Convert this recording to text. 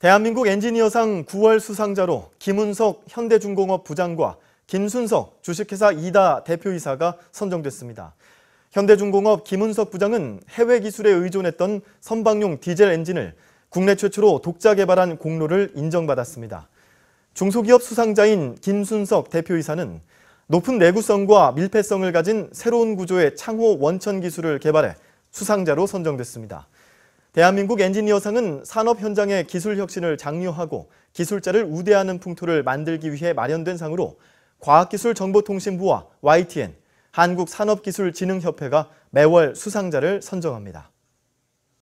대한민국 엔지니어상 9월 수상자로 김은석 현대중공업 부장과 김순석 주식회사 이다 대표이사가 선정됐습니다. 현대중공업 김은석 부장은 해외 기술에 의존했던 선박용 디젤 엔진을 국내 최초로 독자 개발한 공로를 인정받았습니다. 중소기업 수상자인 김순석 대표이사는 높은 내구성과 밀폐성을 가진 새로운 구조의 창호 원천 기술을 개발해 수상자로 선정됐습니다. 대한민국 엔지니어상은 산업 현장의 기술 혁신을 장려하고 기술자를 우대하는 풍토를 만들기 위해 마련된 상으로 과학기술정보통신부와 YTN, 한국산업기술진흥협회가 매월 수상자를 선정합니다.